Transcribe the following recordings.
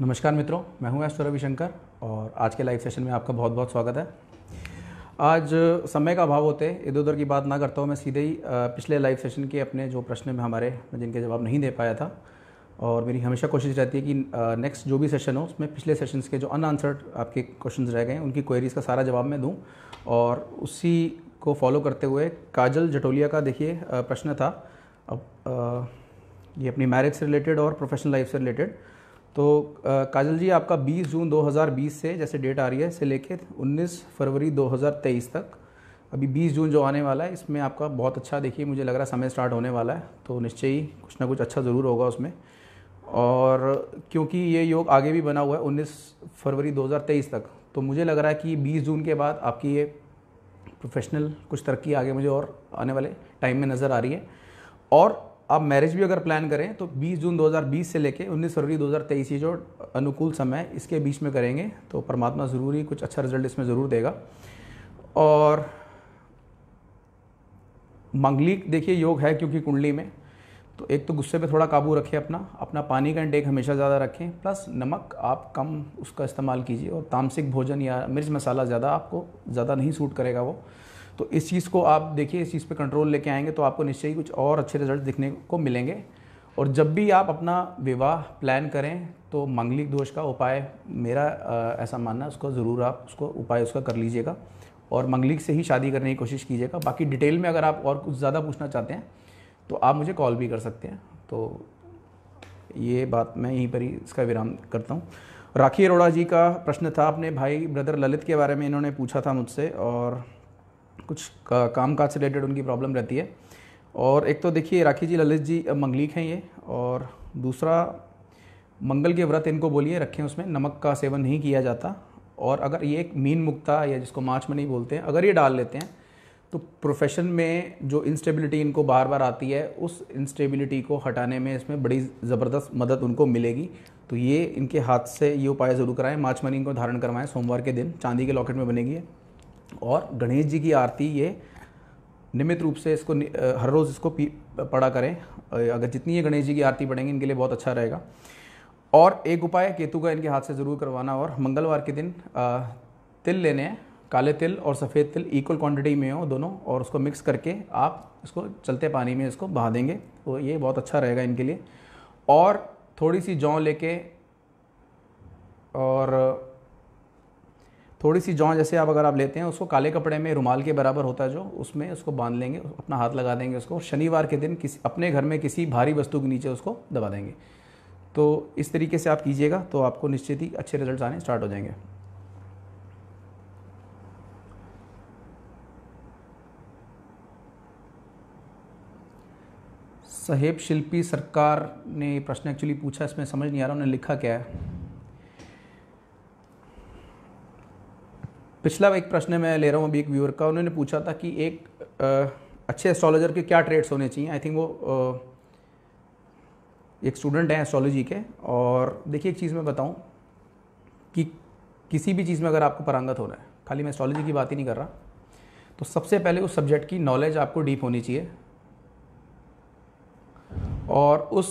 नमस्कार मित्रों मैं हूं एस्ट्रो रविशंकर और आज के लाइव सेशन में आपका बहुत बहुत स्वागत है आज समय का अभाव होते इधर उधर की बात ना करता हूं मैं सीधे ही पिछले लाइव सेशन के अपने जो प्रश्न में हमारे जिनके जवाब नहीं दे पाया था और मेरी हमेशा कोशिश रहती है कि नेक्स्ट जो भी सेशन हो उसमें पिछले सेशन के जो अनआंसर्ड आपके क्वेश्चन रह गए उनकी क्वेरीज़ का सारा जवाब मैं दूँ और उसी को फॉलो करते हुए काजल जटोलिया का देखिए प्रश्न था अब ये अपनी मैरिज से रिलेटेड और प्रोफेशनल लाइफ से रिलेटेड तो काजल जी आपका 20 जून 2020 से जैसे डेट आ रही है से लेके 19 फरवरी 2023 तक अभी 20 जून जो आने वाला है इसमें आपका बहुत अच्छा देखिए मुझे लग रहा है समय स्टार्ट होने वाला है तो निश्चय ही कुछ ना कुछ अच्छा ज़रूर होगा उसमें और क्योंकि ये योग आगे भी बना हुआ है 19 फरवरी 2023 तक तो मुझे लग रहा है कि 20 जून के बाद आपकी ये प्रोफेशनल कुछ तरक्की आगे मुझे और आने वाले टाइम में नज़र आ रही है और आप मैरिज भी अगर प्लान करें तो 20 जून 2020 से लेकर 19 फरवरी 2023 ये जो अनुकूल समय इसके बीच में करेंगे तो परमात्मा ज़रूरी कुछ अच्छा रिजल्ट इसमें ज़रूर देगा और मंगलिक देखिए योग है क्योंकि कुंडली में तो एक तो गुस्से पे थोड़ा काबू रखें अपना अपना पानी का इंटेक हमेशा ज़्यादा रखें प्लस नमक आप कम उसका इस्तेमाल कीजिए और तामसिक भोजन या मिर्च मसाला ज़्यादा आपको ज़्यादा नहीं सूट करेगा वो तो इस चीज़ को आप देखिए इस चीज़ पे कंट्रोल लेके आएंगे तो आपको निश्चय ही कुछ और अच्छे रिजल्ट दिखने को मिलेंगे और जब भी आप अपना विवाह प्लान करें तो मांगलिक दोष का उपाय मेरा ऐसा मानना उसको ज़रूर आप उसको उपाय उसका कर लीजिएगा और मंगलिक से ही शादी करने की कोशिश कीजिएगा बाकी डिटेल में अगर आप और कुछ ज़्यादा पूछना चाहते हैं तो आप मुझे कॉल भी कर सकते हैं तो ये बात मैं यहीं पर ही इसका विराम करता हूँ राखी अरोड़ा जी का प्रश्न था अपने भाई ब्रदर ललित के बारे में इन्होंने पूछा था मुझसे और कुछ का, काम काज से रिलेटेड उनकी प्रॉब्लम रहती है और एक तो देखिए राखी जी ललित जी मंगलिक हैं ये और दूसरा मंगल के व्रत इनको बोलिए रखें उसमें नमक का सेवन नहीं किया जाता और अगर ये एक मीन मुक्ता या जिसको मार्च नहीं बोलते हैं अगर ये डाल लेते हैं तो प्रोफेशन में जो इंस्टेबिलिटी इनको बार बार आती है उस इंस्टेबिलिटी को हटाने में इसमें बड़ी ज़बरदस्त मदद उनको मिलेगी तो ये इनके हाथ से ये उपाय ज़रूर कराएं मार्च मनी इनको धारण करवाएं सोमवार के दिन चांदी के लॉकेट में बनेगी और गणेश जी की आरती ये नियमित रूप से इसको हर रोज़ इसको पढ़ा करें अगर जितनी ये गणेश जी की आरती पढ़ेंगे इनके लिए बहुत अच्छा रहेगा और एक उपाय केतु का इनके हाथ से ज़रूर करवाना और मंगलवार के दिन तिल लेने हैं काले तिल और सफ़ेद तिल इक्वल क्वांटिटी में हो दोनों और उसको मिक्स करके आप इसको चलते पानी में इसको बहा देंगे तो ये बहुत अच्छा रहेगा इनके लिए और थोड़ी सी जौ लेके और थोड़ी सी जौ जैसे आप अगर आप लेते हैं उसको काले कपड़े में रुमाल के बराबर होता है जो उसमें उसको बांध लेंगे अपना हाथ लगा देंगे उसको शनिवार के दिन किसी अपने घर में किसी भारी वस्तु के नीचे उसको दबा देंगे तो इस तरीके से आप कीजिएगा तो आपको निश्चित ही अच्छे रिजल्ट आने स्टार्ट हो जाएंगे सहेब शिल्पी सरकार ने प्रश्न एक्चुअली पूछा इसमें समझ नहीं आ रहा उन्होंने लिखा क्या है पिछला एक प्रश्न मैं ले रहा हूँ अभी एक व्यूअर का उन्होंने पूछा था कि एक आ, अच्छे एस्ट्रोलॉजर के क्या ट्रेड्स होने चाहिए आई थिंक वो आ, एक स्टूडेंट हैं एस्ट्रोलॉजी के और देखिए एक चीज़ मैं बताऊँ कि किसी भी चीज़ में अगर आपको परांगत होना है खाली मैं एस्ट्रोलॉजी की बात ही नहीं कर रहा तो सबसे पहले उस सब्जेक्ट की नॉलेज आपको डीप होनी चाहिए और उस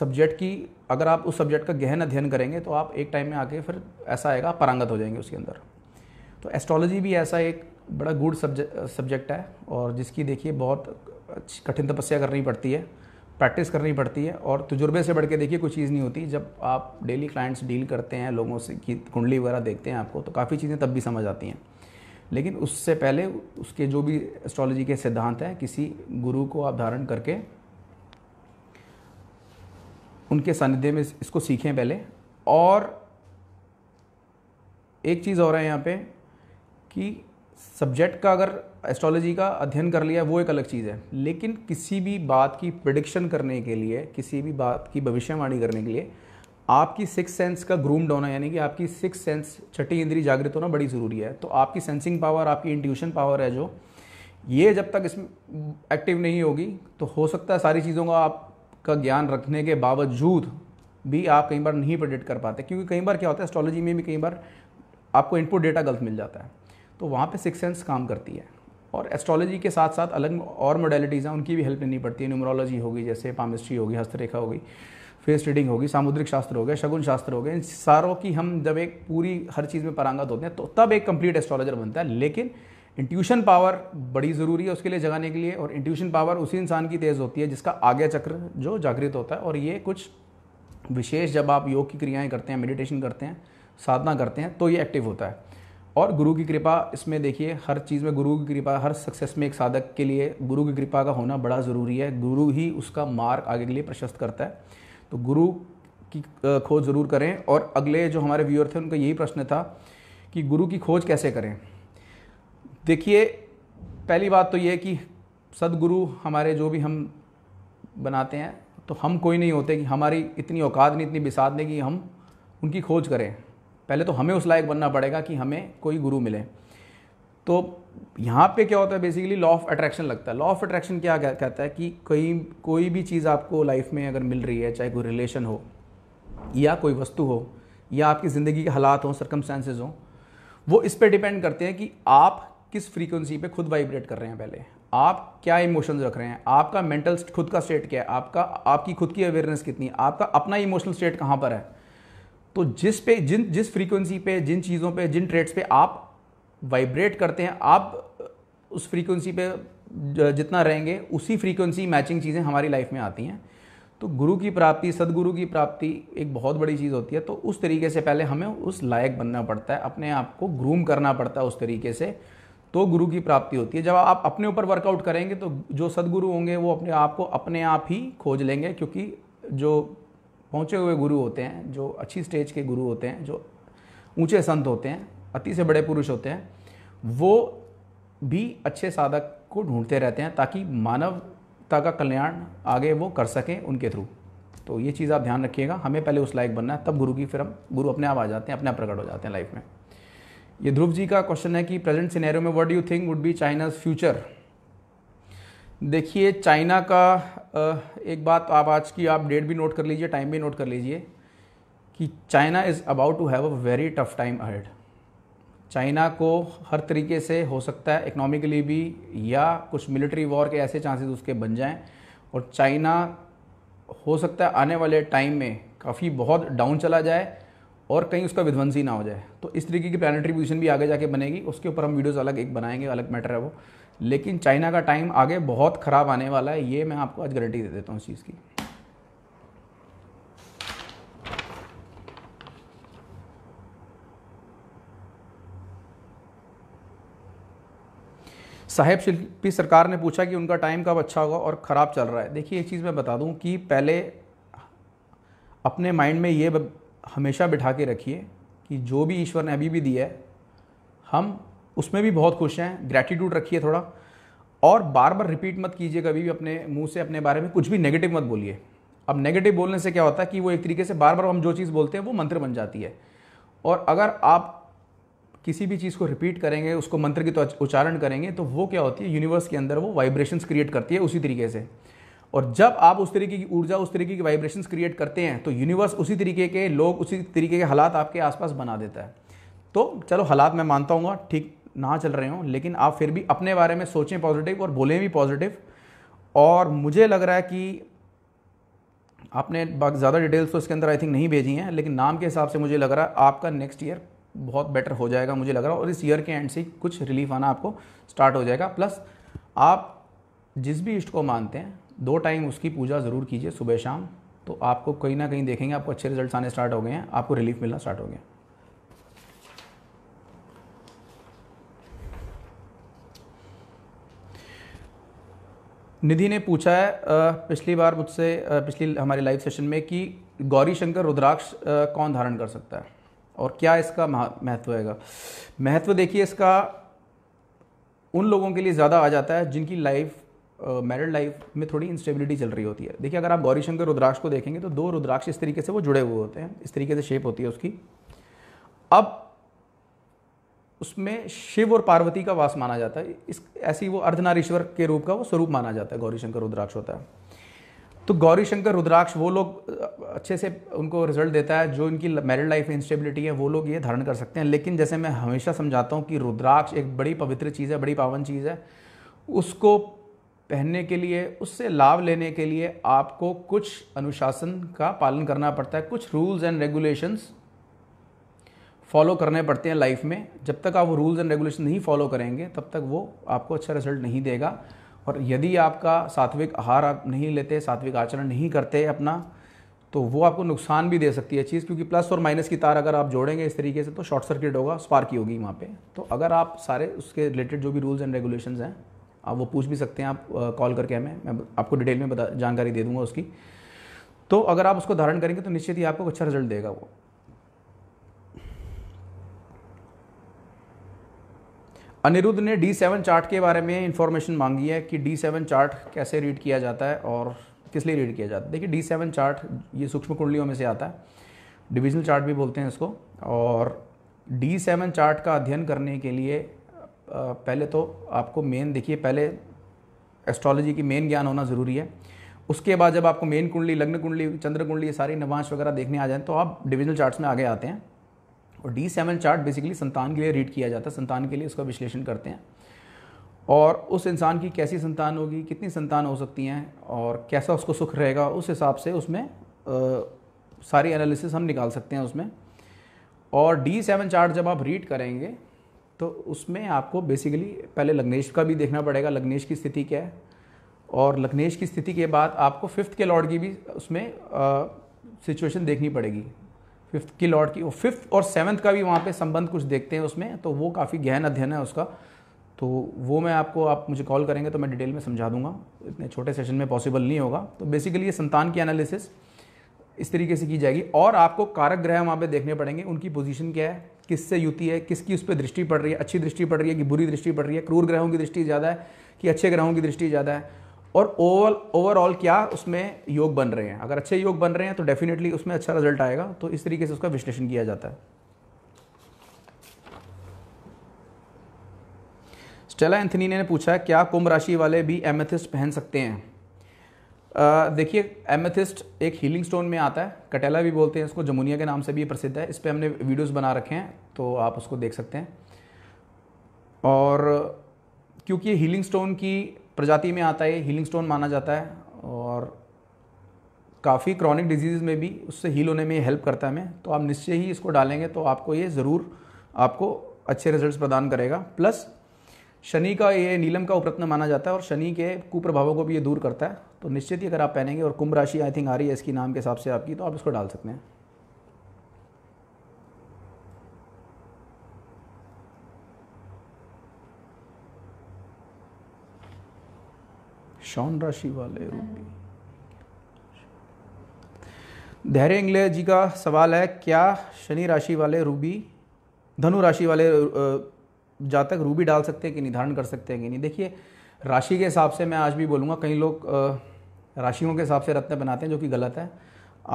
सब्जेक्ट की अगर आप उस सब्जेक्ट का गहन अध्ययन करेंगे तो आप एक टाइम में आके फिर ऐसा आएगा परांगत हो जाएंगे उसके अंदर तो एस्ट्रोलॉजी भी ऐसा एक बड़ा गुड सब्जेक्ट है और जिसकी देखिए बहुत कठिन तपस्या करनी पड़ती है प्रैक्टिस करनी पड़ती है और तजुर्बे से बढ़ के देखिए कोई चीज़ नहीं होती जब आप डेली क्लाइंट्स डील करते हैं लोगों से की कुंडली वगैरह देखते हैं आपको तो काफ़ी चीज़ें तब भी समझ आती हैं लेकिन उससे पहले उसके जो भी एस्ट्रोलॉजी के सिद्धांत हैं किसी गुरु को आप धारण करके उनके सानिध्य में इसको सीखें पहले और एक चीज़ और है यहाँ पे कि सब्जेक्ट का अगर एस्ट्रोलॉजी का अध्ययन कर लिया वो एक अलग चीज़ है लेकिन किसी भी बात की प्रडिक्शन करने के लिए किसी भी बात की भविष्यवाणी करने के लिए आपकी सिक्स सेंस का ग्रूम्ड होना यानी कि आपकी सिक्स सेंस छठी इंद्री जागृत होना बड़ी ज़रूरी है तो आपकी सेंसिंग पावर आपकी इंट्यूशन पावर है जो ये जब तक इसमें एक्टिव नहीं होगी तो हो सकता है सारी चीज़ों का आप का ज्ञान रखने के बावजूद भी आप कई बार नहीं प्रेडिक्ट कर पाते क्योंकि कई बार क्या होता है एस्ट्रोलॉजी में भी कई बार आपको इनपुट डेटा गलत मिल जाता है तो वहाँ पे सिक्स सेंस काम करती है और एस्ट्रोलॉजी के साथ साथ अलग और मोडेलिटीज़ हैं उनकी भी हेल्प लेनी पड़ती है न्यूमरोलॉजी होगी जैसे पामिस्ट्री होगी हस्तरेखा होगी फेस रीडिंग होगी सामुद्रिक शास्त्र हो गया शगुन शास्त्र हो गया इन सारों की हम जब एक पूरी हर चीज़ में परांगत होते हैं तो तब एक कंप्लीट एस्ट्रोलॉजर बनता है लेकिन इंट्यूशन पावर बड़ी ज़रूरी है उसके लिए जगाने के लिए और इंट्यूशन पावर उसी इंसान की तेज़ होती है जिसका आगे चक्र जो जागृत होता है और ये कुछ विशेष जब आप योग की क्रियाएं करते हैं मेडिटेशन करते हैं साधना करते हैं तो ये एक्टिव होता है और गुरु की कृपा इसमें देखिए हर चीज़ में गुरु की कृपा हर सक्सेस में एक साधक के लिए गुरु की कृपा का होना बड़ा ज़रूरी है गुरु ही उसका मार्ग आगे के लिए प्रशस्त करता है तो गुरु की खोज ज़रूर करें और अगले जो हमारे व्यूअर थे उनका यही प्रश्न था कि गुरु की खोज कैसे करें देखिए पहली बात तो ये कि सदगुरु हमारे जो भी हम बनाते हैं तो हम कोई नहीं होते कि हमारी इतनी औकात नहीं इतनी बिसात नहीं कि हम उनकी खोज करें पहले तो हमें उस लायक बनना पड़ेगा कि हमें कोई गुरु मिले तो यहाँ पे क्या होता है बेसिकली लॉ ऑफ अट्रैक्शन लगता है लॉ ऑफ अट्रैक्शन क्या कहता है कि कोई कोई भी चीज़ आपको लाइफ में अगर मिल रही है चाहे कोई रिलेशन हो या कोई वस्तु हो या आपकी ज़िंदगी के हालात हों सरकमस्टेंसेज हों वो इस पर डिपेंड करते हैं कि आप किस फ्रीक्वेंसी पे खुद वाइब्रेट कर रहे हैं पहले आप क्या इमोशंस रख रहे हैं आपका मेंटल खुद का स्टेट क्या है आपका आपकी खुद की अवेयरनेस कितनी है आपका अपना इमोशनल स्टेट कहाँ पर है तो जिस पे जिन जिस फ्रीक्वेंसी पे जिन चीज़ों पे जिन ट्रेड्स पे आप वाइब्रेट करते हैं आप उस फ्रीक्वेंसी पे जितना रहेंगे उसी फ्रीक्वेंसी मैचिंग चीज़ें हमारी लाइफ में आती हैं तो गुरु की प्राप्ति सदगुरु की प्राप्ति एक बहुत बड़ी चीज़ होती है तो उस तरीके से पहले हमें उस लायक बनना पड़ता है अपने आप को ग्रूम करना पड़ता है उस तरीके से तो गुरु की प्राप्ति होती है जब आप अपने ऊपर वर्कआउट करेंगे तो जो सदगुरु होंगे वो अपने आप को अपने आप ही खोज लेंगे क्योंकि जो पहुँचे हुए गुरु होते हैं जो अच्छी स्टेज के गुरु होते हैं जो ऊँचे संत होते हैं अति से बड़े पुरुष होते हैं वो भी अच्छे साधक को ढूंढते रहते हैं ताकि मानवता का कल्याण आगे वो कर सकें उनके थ्रू तो ये चीज़ आप ध्यान रखिएगा हमें पहले उस लायक बनना है तब गुरु की फिर हम गुरु अपने आप आ जाते हैं अपने आप प्रकट हो जाते हैं लाइफ में ये ध्रुव जी का क्वेश्चन है कि प्रेजेंट सिनेरियो में what do you think would be China's future देखिए चाइना का एक बात आप आज की आप डेट भी नोट कर लीजिए टाइम भी नोट कर लीजिए कि China is about to have a very tough time ahead China को हर तरीके से हो सकता है इकोनॉमिकली भी या कुछ मिलिट्री वॉर के ऐसे चांसेस उसके बन जाएं और चाइना हो सकता है आने वाले टाइम में काफ़ी बहुत डाउन चला जाए और कहीं उसका विध्वंस ही ना हो जाए तो इस तरीके की प्लानिटरी पोजिशन भी आगे जाके बनेगी उसके ऊपर हम वीडियोज़ अलग एक बनाएंगे अलग मैटर है वो लेकिन चाइना का टाइम आगे बहुत ख़राब आने वाला है ये मैं आपको आज गारंटी दे देता हूँ इस चीज़ की साहेब शिल्पी सरकार ने पूछा कि उनका टाइम कब अच्छा होगा और ख़राब चल रहा है देखिए एक चीज़ मैं बता दूं कि पहले अपने माइंड में ये हमेशा बिठा के रखिए कि जो भी ईश्वर ने अभी भी दिया है हम उसमें भी बहुत खुश हैं ग्रैटिट्यूड रखिए थोड़ा और बार बार रिपीट मत कीजिए कभी भी अपने मुंह से अपने बारे में कुछ भी नेगेटिव मत बोलिए अब नेगेटिव बोलने से क्या होता है कि वो एक तरीके से बार बार हम जो चीज़ बोलते हैं वो मंत्र बन जाती है और अगर आप किसी भी चीज़ को रिपीट करेंगे उसको मंत्र की तो उच्चारण करेंगे तो वो क्या होती है यूनिवर्स के अंदर वो वाइब्रेशंस क्रिएट करती है उसी तरीके से और जब आप उस तरीके की ऊर्जा उस तरीके की वाइब्रेशन क्रिएट करते हैं तो यूनिवर्स उसी तरीके के लोग उसी तरीके के हालात आपके आसपास बना देता है तो चलो हालात मैं मानता हूँ ठीक ना चल रहे हों लेकिन आप फिर भी अपने बारे में सोचें पॉजिटिव और बोलें भी पॉजिटिव और मुझे लग रहा है कि आपने ज़्यादा डिटेल्स तो इसके अंदर आई थिंक नहीं भेजी हैं लेकिन नाम के हिसाब से मुझे लग रहा है आपका नेक्स्ट ईयर बहुत बेटर हो जाएगा मुझे लग रहा है और इस ईयर के एंड से कुछ रिलीफ आना आपको स्टार्ट हो जाएगा प्लस आप जिस भी इष्ट को मानते हैं दो टाइम उसकी पूजा ज़रूर कीजिए सुबह शाम तो आपको कहीं ना कहीं देखेंगे आपको अच्छे रिजल्ट आने स्टार्ट हो गए हैं आपको रिलीफ मिलना स्टार्ट हो गया निधि ने पूछा है पिछली बार मुझसे पिछली हमारे लाइव सेशन में कि गौरी शंकर रुद्राक्ष कौन धारण कर सकता है और क्या इसका महत्व है महत्व देखिए इसका उन लोगों के लिए ज़्यादा आ जाता है जिनकी लाइफ मैरिड लाइफ में थोड़ी इंस्टेबिलिटी चल रही होती है देखिए अगर आप गौरीशंकर रुद्राक्ष को देखेंगे तो दो रुद्राक्ष इस तरीके से वो जुड़े हुए होते हैं इस तरीके से शेप होती है उसकी अब उसमें शिव और पार्वती का वास माना जाता है इस ऐसी वो अर्धनारीश्वर के रूप का वो स्वरूप माना जाता है गौरीशंकर रुद्राक्ष होता है तो गौरीशंकर रुद्राक्ष वो लोग अच्छे से उनको रिजल्ट देता है जो इनकी मैरिड लाइफ में इंस्टेबिलिटी है वो लोग ये धारण कर सकते हैं लेकिन जैसे मैं हमेशा समझाता हूँ कि रुद्राक्ष एक बड़ी पवित्र चीज़ है बड़ी पावन चीज़ है उसको पहनने के लिए उससे लाभ लेने के लिए आपको कुछ अनुशासन का पालन करना पड़ता है कुछ रूल्स एंड रेगुलेशंस फॉलो करने पड़ते हैं लाइफ में जब तक आप वो रूल्स एंड रेगुलेशन नहीं फॉलो करेंगे तब तक वो आपको अच्छा रिजल्ट नहीं देगा और यदि आपका सात्विक आहार आप नहीं लेते सात्विक आचरण नहीं करते अपना तो वो आपको नुकसान भी दे सकती है चीज़ क्योंकि प्लस और माइनस की तार अगर आप जोड़ेंगे इस तरीके से तो शॉर्ट सर्किट होगा स्पार्क ही होगी वहाँ पे तो अगर आप सारे उसके रिलेटेड जो भी रूल्स एंड रेगुलेशंस हैं आप वो पूछ भी सकते हैं आप कॉल करके हमें मैं आपको डिटेल में बता जानकारी दे दूंगा उसकी तो अगर आप उसको धारण करेंगे तो निश्चित ही आपको अच्छा रिजल्ट देगा वो अनिरुद्ध ने डी सेवन चार्ट के बारे में इंफॉर्मेशन मांगी है कि डी सेवन चार्ट कैसे रीड किया जाता है और किस लिए रीड किया जाता है देखिए डी सेवन चार्ट ये सूक्ष्म कुंडलियों में से आता है डिविजनल चार्ट भी बोलते हैं इसको और डी सेवन चार्ट का अध्ययन करने के लिए पहले तो आपको मेन देखिए पहले एस्ट्रोलॉजी की मेन ज्ञान होना ज़रूरी है उसके बाद जब आपको मेन कुंडली लग्न कुंडली चंद्र कुंडली ये सारी नवांश वगैरह देखने आ जाए तो आप डिविजनल चार्ट्स में आगे आते हैं और डी सेवन चार्ट बेसिकली संतान के लिए रीड किया जाता है संतान के लिए उसका विश्लेषण करते हैं और उस इंसान की कैसी संतान होगी कितनी संतान हो सकती हैं और कैसा उसको सुख रहेगा उस हिसाब से उसमें आ, सारी एनालिसिस हम निकाल सकते हैं उसमें और डी सेवन चार्ट जब आप रीड करेंगे तो उसमें आपको बेसिकली पहले लग्नेश का भी देखना पड़ेगा लग्नेश की स्थिति क्या है और लग्नेश की स्थिति के बाद आपको फिफ्थ के लॉर्ड की भी उसमें सिचुएशन देखनी पड़ेगी फिफ्थ की लॉर्ड की फिफ्थ और सेवन्थ का भी वहाँ पे संबंध कुछ देखते हैं उसमें तो वो काफ़ी गहन अध्ययन है उसका तो वो मैं आपको आप मुझे कॉल करेंगे तो मैं डिटेल में समझा दूंगा इतने छोटे सेशन में पॉसिबल नहीं होगा तो बेसिकली ये संतान की एनालिसिस इस तरीके से की जाएगी और आपको कारक ग्रह वहाँ पे देखने पड़ेंगे उनकी पोजीशन क्या है किससे युति है किसकी उस पर दृष्टि पड़ रही है अच्छी दृष्टि पड़ रही है कि बुरी दृष्टि पड़ रही है क्रूर ग्रहों की दृष्टि ज़्यादा है कि अच्छे ग्रहों की दृष्टि ज़्यादा है और ओवर ओवरऑल क्या उसमें योग बन रहे हैं अगर अच्छे योग बन रहे हैं तो डेफिनेटली उसमें अच्छा रिजल्ट आएगा तो इस तरीके से उसका विश्लेषण किया जाता है स्टेला एंथनी ने पूछा क्या कुंभ राशि वाले भी एमेथिस्ट पहन सकते हैं देखिए एमेथिस्ट एक हीलिंग स्टोन में आता है कटेला भी बोलते हैं इसको जमुनिया के नाम से भी प्रसिद्ध है इस पर हमने वीडियोस बना रखे हैं तो आप उसको देख सकते हैं और क्योंकि ये हीलिंग स्टोन की प्रजाति में आता है हीलिंग स्टोन माना जाता है और काफ़ी क्रॉनिक डिजीज़ में भी उससे हील होने में हेल्प करता है हमें तो आप निश्चय ही इसको डालेंगे तो आपको ये ज़रूर आपको अच्छे रिजल्ट्स प्रदान करेगा प्लस शनि का ये नीलम का उपरत्न माना जाता है और शनि के कुप्रभावों को भी ये दूर करता है तो निश्चित ही अगर आप पहनेंगे और कुंभ राशि आई थिंक आ रही है इसकी नाम के हिसाब से आपकी तो आप इसको डाल सकते हैं शौन राशि वाले रूबी धैर्य इंग्ले जी का सवाल है क्या शनि राशि वाले रूबी धनु राशि वाले जातक रूबी डाल सकते हैं कि निर्धारण कर सकते हैं कि नहीं देखिए राशि के हिसाब से मैं आज भी बोलूँगा कई लोग राशियों के हिसाब से रत्न बनाते हैं जो कि गलत है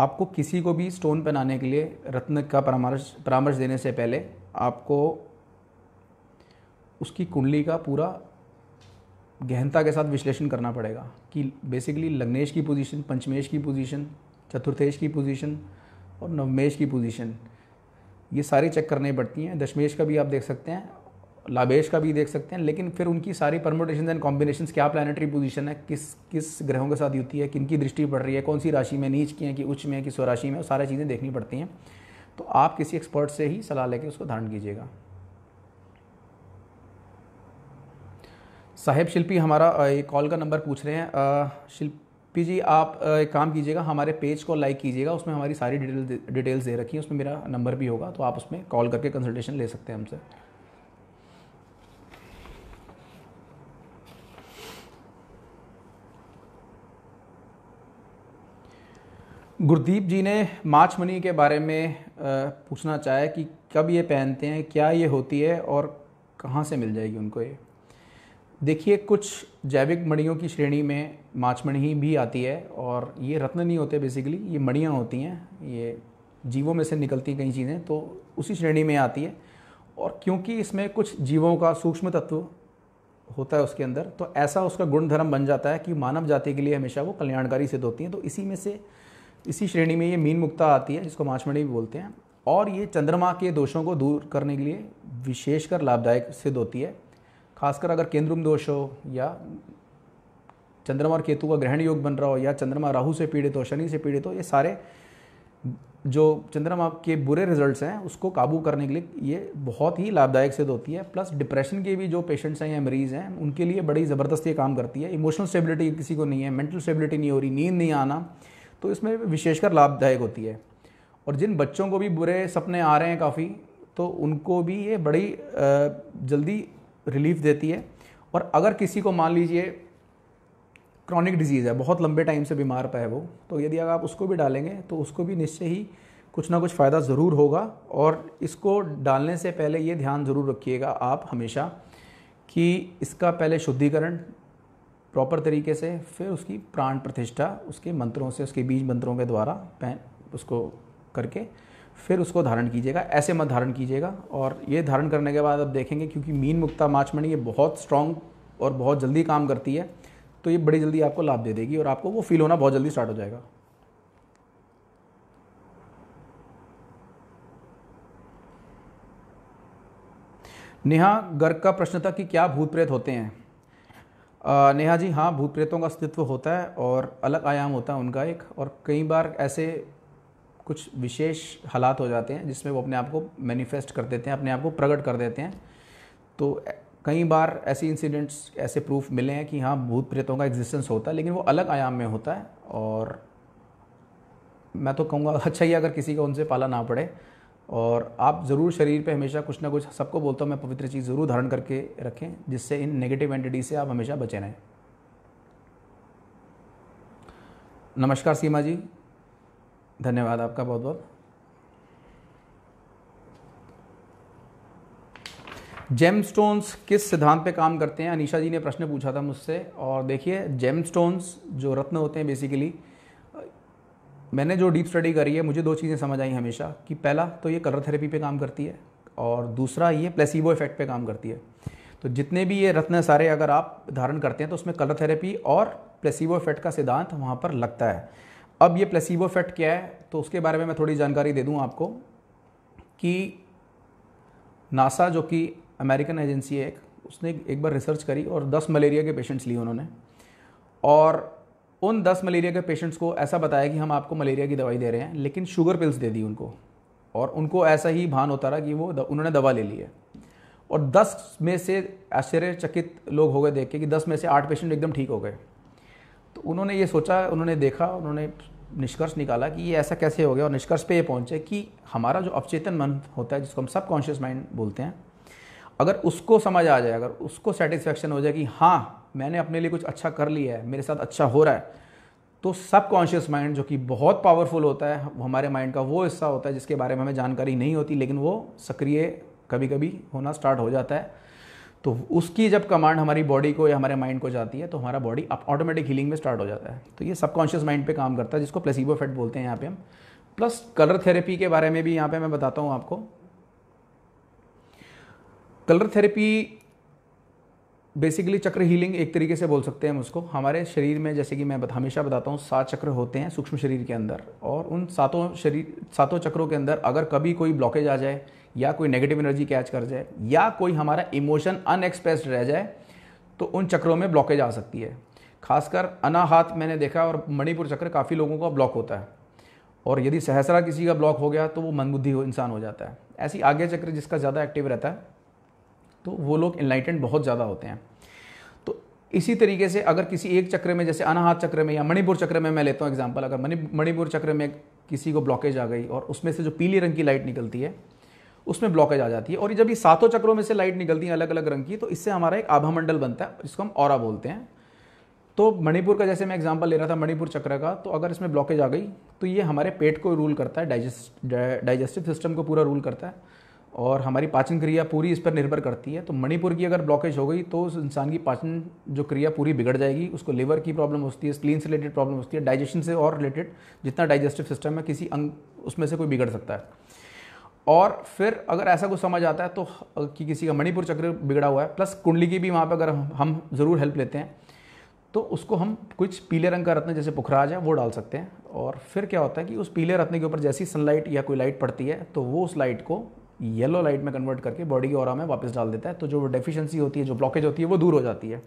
आपको किसी को भी स्टोन पहनाने के लिए रत्न का परामर्श परामर्श देने से पहले आपको उसकी कुंडली का पूरा गहनता के साथ विश्लेषण करना पड़ेगा कि बेसिकली लग्नेश की पोजीशन पंचमेश की पोजीशन चतुर्थेश की पोजीशन और नवमेश की पोजीशन ये सारी चेक करनी पड़ती हैं दशमेश का भी आप देख सकते हैं लाभेश का भी देख सकते हैं लेकिन फिर उनकी सारी परमोटेशन एंड कॉम्बिनेशन क्या प्लानिटरी पोजिशन है किस किस ग्रहों के साथ युति है किन की दृष्टि पड़ रही है कौन सी राशि में नीच की है कि उच्च में कि स्वराशि में सारी चीज़ें देखनी पड़ती हैं तो आप किसी एक्सपर्ट से ही सलाह लेके उसको धारण कीजिएगा साहेब शिल्पी हमारा कॉल का नंबर पूछ रहे हैं शिल्पी जी आप एक काम कीजिएगा हमारे पेज को लाइक कीजिएगा उसमें हमारी सारी डिटेल्स दे रखी है उसमें मेरा नंबर भी होगा तो आप उसमें कॉल करके कंसल्टेशन ले सकते हैं हमसे गुरदीप जी ने मार्च मनी के बारे में पूछना चाहे कि कब ये पहनते हैं क्या ये होती है और कहाँ से मिल जाएगी उनको ये देखिए कुछ जैविक मणियों की श्रेणी में मार्च मणि भी आती है और ये रत्न नहीं होते बेसिकली ये मणियाँ होती हैं ये जीवों में से निकलती हैं कई चीज़ें तो उसी श्रेणी में आती है और क्योंकि इसमें कुछ जीवों का सूक्ष्म तत्व होता है उसके अंदर तो ऐसा उसका गुणधर्म बन जाता है कि मानव जाति के लिए हमेशा वो कल्याणकारी सिद्ध होती हैं तो इसी में से इसी श्रेणी में ये मीन मुक्ता आती है जिसको माछमणि भी बोलते हैं और ये चंद्रमा के दोषों को दूर करने के लिए विशेषकर लाभदायक सिद्ध होती है खासकर अगर केंद्रुम दोष हो या चंद्रमा और केतु का ग्रहण योग बन रहा हो या चंद्रमा राहु से पीड़ित हो शनि से पीड़ित हो ये सारे जो चंद्रमा के बुरे रिजल्ट्स हैं उसको काबू करने के लिए ये बहुत ही लाभदायक सिद्ध होती है प्लस डिप्रेशन के भी जो पेशेंट्स हैं या मरीज़ हैं उनके लिए बड़ी ज़बरदस्त ये काम करती है इमोशनल स्टेबिलिटी किसी को नहीं है मेंटल स्टेबिलिटी नहीं हो रही नींद नहीं आना तो इसमें विशेषकर लाभदायक होती है और जिन बच्चों को भी बुरे सपने आ रहे हैं काफ़ी तो उनको भी ये बड़ी जल्दी रिलीफ देती है और अगर किसी को मान लीजिए क्रॉनिक डिजीज़ है बहुत लंबे टाइम से बीमार पाए वो तो यदि अगर आप उसको भी डालेंगे तो उसको भी निश्चय ही कुछ ना कुछ फ़ायदा ज़रूर होगा और इसको डालने से पहले ये ध्यान ज़रूर रखिएगा आप हमेशा कि इसका पहले शुद्धिकरण प्रॉपर तरीके से फिर उसकी प्राण प्रतिष्ठा उसके मंत्रों से उसके बीज मंत्रों के द्वारा पहन उसको करके फिर उसको धारण कीजिएगा ऐसे मत धारण कीजिएगा और ये धारण करने के बाद आप देखेंगे क्योंकि मीन मुक्ता माचमणि ये बहुत स्ट्रांग और बहुत जल्दी काम करती है तो ये बड़ी जल्दी आपको लाभ दे देगी और आपको वो फील होना बहुत जल्दी स्टार्ट हो जाएगा नेहा गर्ग का प्रश्न था कि क्या भूत प्रेत होते हैं नेहा जी हाँ भूत प्रेतों का अस्तित्व होता है और अलग आयाम होता है उनका एक और कई बार ऐसे कुछ विशेष हालात हो जाते हैं जिसमें वो अपने आप को मैनिफेस्ट कर देते हैं अपने आप को प्रकट कर देते हैं तो कई बार ऐसे इंसिडेंट्स ऐसे प्रूफ मिले हैं कि हाँ भूत प्रेतों का एग्जिस्टेंस होता है लेकिन वो अलग आयाम में होता है और मैं तो कहूँगा अच्छा ही अगर किसी को उनसे पाला ना पड़े और आप ज़रूर शरीर पे हमेशा कुछ ना कुछ सबको बोलता हूँ मैं पवित्र चीज़ ज़रूर धारण करके रखें जिससे इन नेगेटिव एंटिटी से आप हमेशा बचे रहें नमस्कार सीमा जी धन्यवाद आपका बहुत बहुत जेम स्टोन्स किस सिद्धांत पे काम करते हैं अनिशा जी ने प्रश्न पूछा था मुझसे और देखिए जेम स्टोन्स जो रत्न होते हैं बेसिकली मैंने जो डीप स्टडी करी है मुझे दो चीज़ें समझ आई हमेशा कि पहला तो ये कलर थेरेपी पे काम करती है और दूसरा ये प्लेसिबो इफेक्ट पे काम करती है तो जितने भी ये रत्न सारे अगर आप धारण करते हैं तो उसमें कलर थेरेपी और प्लेसिबो इफेक्ट का सिद्धांत वहाँ पर लगता है अब ये प्लेसिबो इफेक्ट क्या है तो उसके बारे में मैं थोड़ी जानकारी दे दूँ आपको कि नासा जो कि अमेरिकन एजेंसी है एक उसने एक बार रिसर्च करी और दस मलेरिया के पेशेंट्स लिए उन्होंने और उन दस मलेरिया के पेशेंट्स को ऐसा बताया कि हम आपको मलेरिया की दवाई दे रहे हैं लेकिन शुगर पिल्स दे दी उनको और उनको ऐसा ही भान होता रहा कि वो द, उन्होंने दवा ले ली है और दस में से आश्चर्यचकित लोग हो गए देख के कि दस में से आठ पेशेंट एकदम ठीक हो गए तो उन्होंने ये सोचा उन्होंने देखा उन्होंने निष्कर्ष निकाला कि ये ऐसा कैसे हो गया और निष्कर्ष पे ये पहुंचे कि हमारा जो अवचेतन मन होता है जिसको हम सब माइंड बोलते हैं अगर उसको समझ आ जाए अगर उसको सेटिस्फेक्शन हो जाए कि हाँ मैंने अपने लिए कुछ अच्छा कर लिया है मेरे साथ अच्छा हो रहा है तो सब कॉन्शियस माइंड जो कि बहुत पावरफुल होता है हमारे माइंड का वो हिस्सा होता है जिसके बारे में हमें जानकारी नहीं होती लेकिन वो सक्रिय कभी कभी होना स्टार्ट हो जाता है तो उसकी जब कमांड हमारी बॉडी को या हमारे माइंड को जाती है तो हमारा बॉडी ऑटोमेटिक हीलिंग में स्टार्ट हो जाता है तो ये सबकॉन्शियस माइंड पे काम करता है जिसको प्लेसिबो इफेक्ट बोलते हैं यहाँ पे हम प्लस कलर थेरेपी के बारे में भी यहाँ पे मैं बताता हूँ आपको colour therapy basically chakra healing एक तरीके से बोल सकते हैं हम उसको हमारे शरीर में जैसे कि मैं हमेशा बताता हूँ सात चक्र होते हैं सूक्ष्म शरीर के अंदर और उन सातों शरीर सातों चक्रों के अंदर अगर कभी कोई ब्लॉकेज आ जाए या कोई नेगेटिव एनर्जी कैच कर जाए या कोई हमारा इमोशन अनएक्सप्रेस्ड रह जाए तो उन चक्रों में ब्लॉकेज आ सकती है खासकर अनाहात मैंने देखा और मणिपुर चक्र काफ़ी लोगों का ब्लॉक होता है और यदि सहसरा किसी का ब्लॉक हो गया तो वो मनबुद्धि हो इंसान हो जाता है ऐसी आगे चक्र जिसका ज़्यादा एक्टिव रहता है तो वो लोग इन्लाइटेंड बहुत ज़्यादा होते हैं इसी तरीके से अगर किसी एक चक्र में जैसे अनाहत चक्र में या मणिपुर चक्र में मैं लेता हूँ एग्जाम्पल अगर मणिपुर चक्र में किसी को ब्लॉकेज आ गई और उसमें से जो पीली रंग की लाइट निकलती है उसमें ब्लॉकेज आ जाती है और जब ये सातों चक्रों में से लाइट निकलती है अलग अलग रंग की तो इससे हमारा एक आभा मंडल बनता है जिसको हम और बोलते हैं तो मणिपुर का जैसे मैं एग्जाम्पल ले रहा था मणिपुर चक्र का तो अगर इसमें ब्लॉकेज आ गई तो ये हमारे पेट को रूल करता है डाइजेस्ट डाइजेस्टिव सिस्टम को पूरा रूल करता है और हमारी पाचन क्रिया पूरी इस पर निर्भर करती है तो मणिपुर की अगर ब्लॉकेज हो गई तो उस इंसान की पाचन जो क्रिया पूरी बिगड़ जाएगी उसको लिवर की प्रॉब्लम होती है स्क्लीन से रिलेटेड प्रॉब्लम होती है डाइजेशन से और रिलेटेड जितना डाइजेस्टिव सिस्टम है किसी अंग उसमें से कोई बिगड़ सकता है और फिर अगर ऐसा कुछ समझ आता है तो कि किसी का मणिपुर चक्र बिगड़ा हुआ है प्लस कुंडली की भी वहाँ पर अगर हम ज़रूर हेल्प लेते हैं तो उसको हम कुछ पीले रंग का रत्न जैसे पुखराज है वो डाल सकते हैं और फिर क्या होता है कि उस पीले रत्न के ऊपर जैसी सनलाइट या कोई लाइट पड़ती है तो वो उस लाइट को येलो लाइट में कन्वर्ट करके बॉडी की और में वापस डाल देता है तो जो डेफिशिएंसी होती है जो ब्लॉकेज होती है वो दूर हो जाती है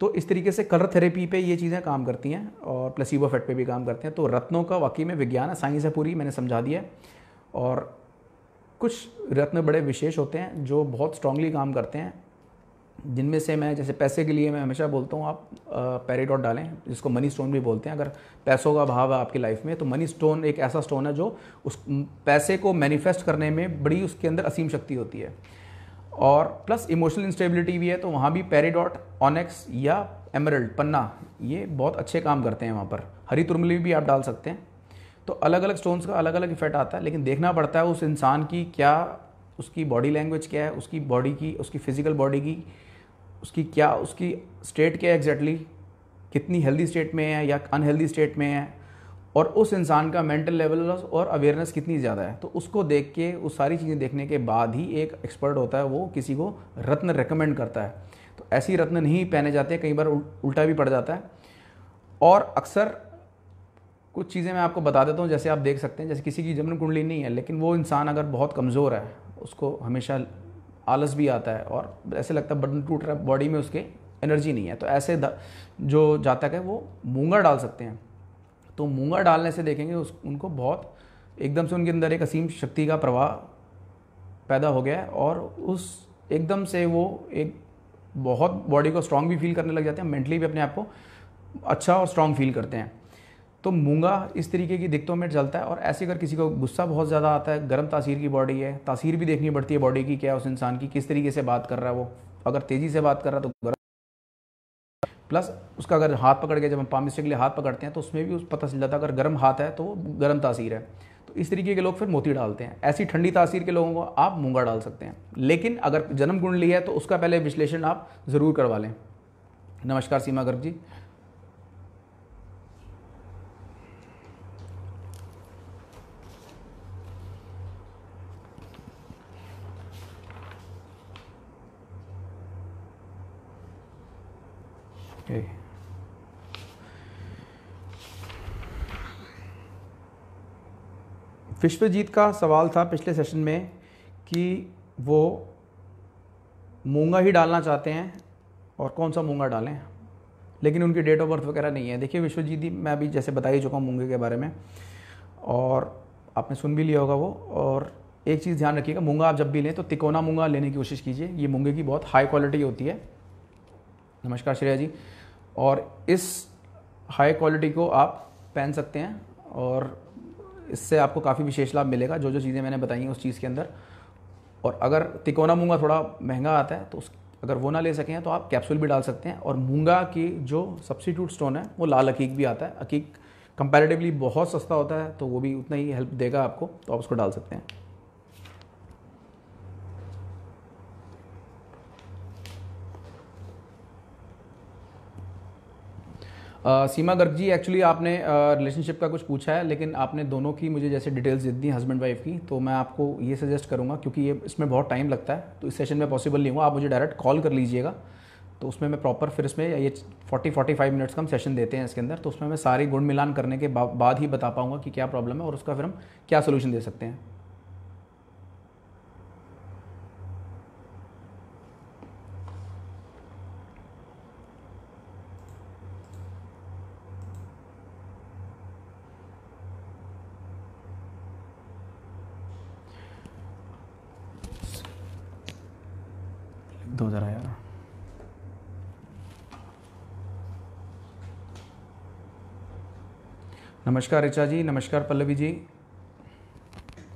तो इस तरीके से कलर थेरेपी पे ये चीज़ें काम करती हैं और प्लसीबो फेट पे भी काम करते हैं तो रत्नों का वाकई में विज्ञान है साइंस है पूरी मैंने समझा दिया है और कुछ रत्न बड़े विशेष होते हैं जो बहुत स्ट्रांगली काम करते हैं जिनमें से मैं जैसे पैसे के लिए मैं हमेशा बोलता हूँ आप पैरे डॉट डालें जिसको मनी स्टोन भी बोलते हैं अगर पैसों का भाव है आपकी लाइफ में तो मनी स्टोन एक ऐसा स्टोन है जो उस पैसे को मैनिफेस्ट करने में बड़ी उसके अंदर असीम शक्ति होती है और प्लस इमोशनल इंस्टेबिलिटी भी है तो वहाँ भी पेरेडॉट ऑनेक्स या एमरल्ड पन्ना ये बहुत अच्छे काम करते हैं वहाँ पर हरी तुरमली भी आप डाल सकते हैं तो अलग अलग स्टोन्स का अलग अलग इफेक्ट आता है लेकिन देखना पड़ता है उस इंसान की क्या उसकी बॉडी लैंग्वेज क्या है उसकी बॉडी की उसकी फ़िज़िकल बॉडी की उसकी क्या उसकी स्टेट क्या है एग्जैक्टली कितनी हेल्दी स्टेट में है या अनहेल्दी स्टेट में है और उस इंसान का मेंटल लेवल और अवेयरनेस कितनी ज़्यादा है तो उसको देख के उस सारी चीज़ें देखने के बाद ही एक एक्सपर्ट होता है वो किसी को रत्न रिकमेंड करता है तो ऐसी रत्न नहीं पहने जाते कई बार उल्टा भी पड़ जाता है और अक्सर कुछ चीज़ें मैं आपको बता देता हूँ जैसे आप देख सकते हैं जैसे किसी की जमन कुंडली नहीं है लेकिन वो इंसान अगर बहुत कमज़ोर है उसको हमेशा आलस भी आता है और ऐसे लगता है बटन टूट रहा है बॉडी में उसके एनर्जी नहीं है तो ऐसे जो जातक है वो मूंगा डाल सकते हैं तो मूंगा डालने से देखेंगे उस उनको बहुत एकदम से उनके अंदर एक असीम शक्ति का प्रवाह पैदा हो गया है और उस एकदम से वो एक बहुत बॉडी को स्ट्रांग भी फील करने लग जाते हैं मेंटली भी अपने आप को अच्छा और स्ट्रांग फील करते हैं तो मूंगा इस तरीके की दिक्कतों में चलता है और ऐसे अगर किसी को गुस्सा बहुत ज़्यादा आता है गर्म तासीर की बॉडी है तासीर भी देखनी पड़ती है बॉडी की क्या उस इंसान की किस तरीके से बात कर रहा है वो अगर तेज़ी से बात कर रहा है तो गर्म प्लस उसका अगर हाथ पकड़ के जब हम पाम के लिए हाथ पकड़ते हैं तो उसमें भी उस पता चल जाता है अगर गर्म हाथ है तो गर्म तासीर है तो इस तरीके के लोग फिर मोती डालते हैं ऐसी ठंडी तासीर के लोगों को आप मूंगा डाल सकते हैं लेकिन अगर जन्म कुंडली है तो उसका पहले विश्लेषण आप ज़रूर करवा लें नमस्कार सीमा गर्ग जी विश्वजीत का सवाल था पिछले सेशन में कि वो मूंगा ही डालना चाहते हैं और कौन सा मूंगा डालें लेकिन उनकी डेट ऑफ बर्थ वगैरह नहीं है देखिए विश्वजीत जी मैं अभी जैसे बता ही चुका हूँ मूंगे के बारे में और आपने सुन भी लिया होगा वो और एक चीज़ ध्यान रखिएगा मूंगा आप जब भी लें तो तिकोना मूंगा लेने की कोशिश कीजिए ये मूंगे की बहुत हाई क्वालिटी होती है नमस्कार श्रेया जी और इस हाई क्वालिटी को आप पहन सकते हैं और इससे आपको काफ़ी विशेष लाभ मिलेगा जो जो चीज़ें मैंने बताई हैं उस चीज़ के अंदर और अगर तिकोना मूंगा थोड़ा महंगा आता है तो उस अगर वो ना ले सकें तो आप कैप्सूल भी डाल सकते हैं और मूंगा की जो सब्सिट्यूट स्टोन है वो लाल अकीक भी आता है अकीक कंपैरेटिवली बहुत सस्ता होता है तो वो भी उतना ही हेल्प देगा आपको तो आप उसको डाल सकते हैं सीमा गर्ग जी एक्चुअली आपने रिलेशनशिप का कुछ पूछा है लेकिन आपने दोनों की मुझे जैसे डिटेल्स दे दी हस्बैंड वाइफ की तो मैं आपको ये सजेस्ट करूँगा क्योंकि ये इसमें बहुत टाइम लगता है तो इस सेशन में पॉसिबल नहीं हुआ आप मुझे डायरेक्ट कॉल कर लीजिएगा तो उसमें मैं प्रॉपर फिर इसमें ये फोर्टी फाइव मिनट्स का हम सेशन देते हैं इसके अंदर तो उसमें मैं सारे गुण मिलान करने के बाद ही बता पाऊँगा कि क्या प्रॉब्लम है और उसका फिर हम क्या सोल्यूशन दे सकते हैं दो तो ज़रा यार नमस्कार ऋचा जी नमस्कार पल्लवी जी